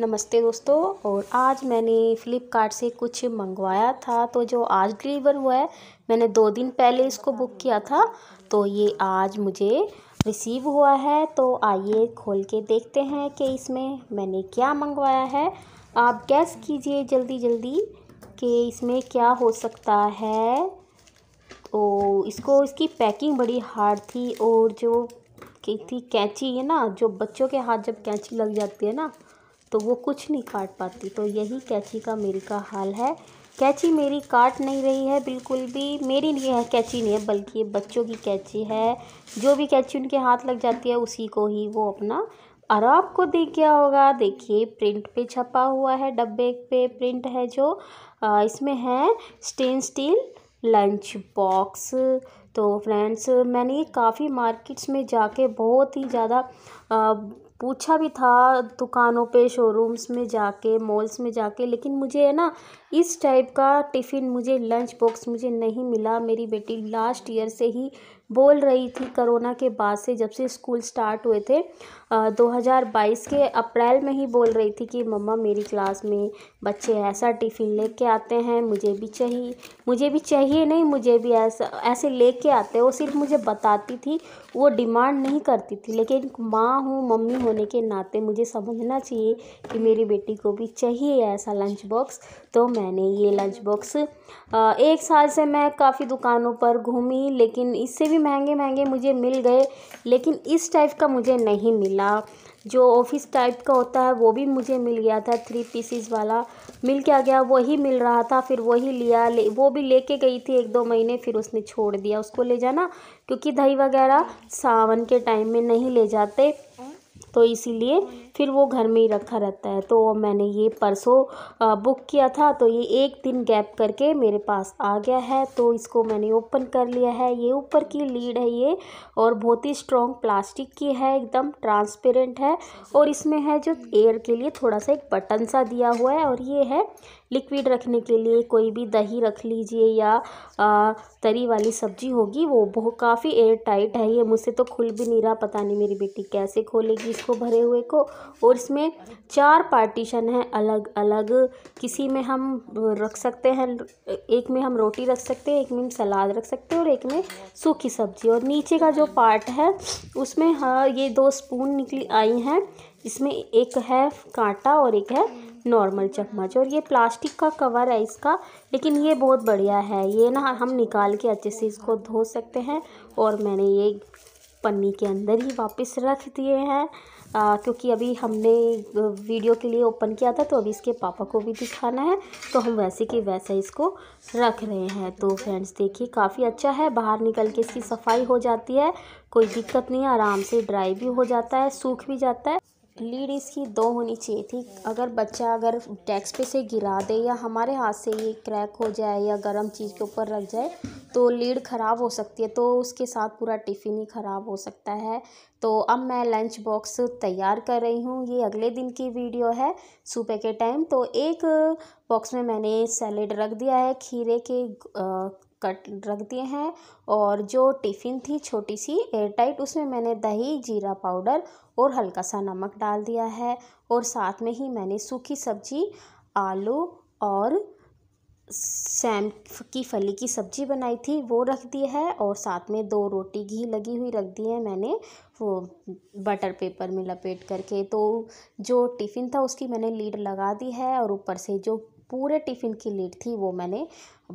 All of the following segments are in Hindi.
नमस्ते दोस्तों और आज मैंने फ़्लिपकार्ट से कुछ मंगवाया था तो जो आज डिलीवर हुआ है मैंने दो दिन पहले इसको बुक किया था तो ये आज मुझे रिसीव हुआ है तो आइए खोल के देखते हैं कि इसमें मैंने क्या मंगवाया है आप गैस कीजिए जल्दी जल्दी कि इसमें क्या हो सकता है तो इसको इसकी पैकिंग बड़ी हार्ड थी और जो की थी कैंची है ना जो बच्चों के हाथ जब कैंची लग जाती है ना तो वो कुछ नहीं काट पाती तो यही कैची का मेरी का हाल है कैची मेरी काट नहीं रही है बिल्कुल भी मेरी नहीं है कैची नहीं है बल्कि ये बच्चों की कैची है जो भी कैची उनके हाथ लग जाती है उसी को ही वो अपना और आपको देख गया होगा देखिए प्रिंट पे छपा हुआ है डब्बे पे प्रिंट है जो आ, इसमें है स्टेन स्टील लंच बॉक्स तो फ्रेंड्स मैंने काफ़ी मार्केट्स में जाके बहुत ही ज़्यादा पूछा भी था दुकानों पे शोरूम्स में जाके मॉल्स में जाके लेकिन मुझे है ना इस टाइप का टिफ़िन मुझे लंच बॉक्स मुझे नहीं मिला मेरी बेटी लास्ट ईयर से ही बोल रही थी कोरोना के बाद से जब से स्कूल स्टार्ट हुए थे आ, 2022 के अप्रैल में ही बोल रही थी कि मम्मा मेरी क्लास में बच्चे ऐसा टिफ़िन लेके आते हैं मुझे भी चाहिए मुझे भी चाहिए नहीं मुझे भी ऐसा ऐसे कर आते वो सिर्फ मुझे बताती थी वो डिमांड नहीं करती थी लेकिन माँ हूँ मम्मी हूँ होने के नाते मुझे समझना चाहिए कि मेरी बेटी को भी चाहिए ऐसा लंच बॉक्स तो मैंने ये लंच बॉक्स एक साल से मैं काफ़ी दुकानों पर घूमी लेकिन इससे भी महंगे महंगे मुझे मिल गए लेकिन इस टाइप का मुझे नहीं मिला जो ऑफिस टाइप का होता है वो भी मुझे मिल गया था थ्री पीसीस वाला मिल क्या गया वही मिल रहा था फिर वही लिया ले वो भी लेके गई थी एक दो महीने फिर उसने छोड़ दिया उसको ले जाना क्योंकि दही वगैरह सावन के टाइम में नहीं ले जाते तो इसीलिए फिर वो घर में ही रखा रहता है तो मैंने ये परसों बुक किया था तो ये एक दिन गैप करके मेरे पास आ गया है तो इसको मैंने ओपन कर लिया है ये ऊपर की लीड है ये और बहुत ही स्ट्रॉन्ग प्लास्टिक की है एकदम ट्रांसपेरेंट है और इसमें है जो एयर के लिए थोड़ा सा एक बटन सा दिया हुआ है और ये है लिक्विड रखने के लिए कोई भी दही रख लीजिए या आ, तरी वाली सब्जी होगी वो बहुत काफ़ी एयर टाइट है ये मुझसे तो खुल भी नहीं रहा पता नहीं मेरी बेटी कैसे खोलेगी इसको भरे हुए को और इसमें चार पार्टीशन है अलग अलग किसी में हम रख सकते हैं एक में हम रोटी रख सकते हैं एक में हम सलाद रख सकते हैं और एक में सूखी सब्जी और नीचे का जो पार्ट है उसमें हाँ ये दो स्पून निकली आई हैं इसमें एक है कांटा और एक है नॉर्मल चम्मच और ये प्लास्टिक का कवर है इसका लेकिन ये बहुत बढ़िया है ये ना हम निकाल के अच्छे से इसको धो सकते हैं और मैंने ये पन्नी के अंदर ही वापस रख दिए हैं आ, क्योंकि अभी हमने वीडियो के लिए ओपन किया था तो अभी इसके पापा को भी दिखाना है तो हम वैसे कि वैसा इसको रख रहे हैं तो फ्रेंड्स देखिए काफ़ी अच्छा है बाहर निकल के इसकी सफाई हो जाती है कोई दिक्कत नहीं आराम से ड्राई भी हो जाता है सूख भी जाता है लीड इसकी दो होनी चाहिए थी अगर बच्चा अगर डेस्क पे से गिरा दे या हमारे हाथ से ये क्रैक हो जाए या गर्म चीज़ के ऊपर रख जाए तो लीड ख़राब हो सकती है तो उसके साथ पूरा टिफ़िन ही ख़राब हो सकता है तो अब मैं लंच बॉक्स तैयार कर रही हूँ ये अगले दिन की वीडियो है सुबह के टाइम तो एक बॉक्स में मैंने सैलेड रख दिया है खीरे के कट रख दिए हैं और जो टिफ़िन थी छोटी सी एयर टाइट उसमें मैंने दही जीरा पाउडर और हल्का सा नमक डाल दिया है और साथ में ही मैंने सूखी सब्जी आलू और सैम की फली की सब्जी बनाई थी वो रख दी है और साथ में दो रोटी घी लगी हुई रख दी है मैंने वो बटर पेपर में लपेट करके तो जो टिफ़िन था उसकी मैंने लीड लगा दी है और ऊपर से जो पूरे टिफ़िन की लीड थी वो मैंने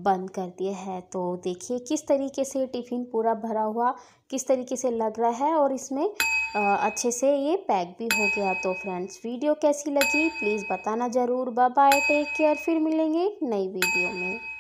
बंद कर दिया है तो देखिए किस तरीके से टिफ़िन पूरा भरा हुआ किस तरीके से लग रहा है और इसमें अच्छे से ये पैक भी हो गया तो फ्रेंड्स वीडियो कैसी लगी प्लीज़ बताना ज़रूर बाय टेक केयर फिर मिलेंगे नई वीडियो में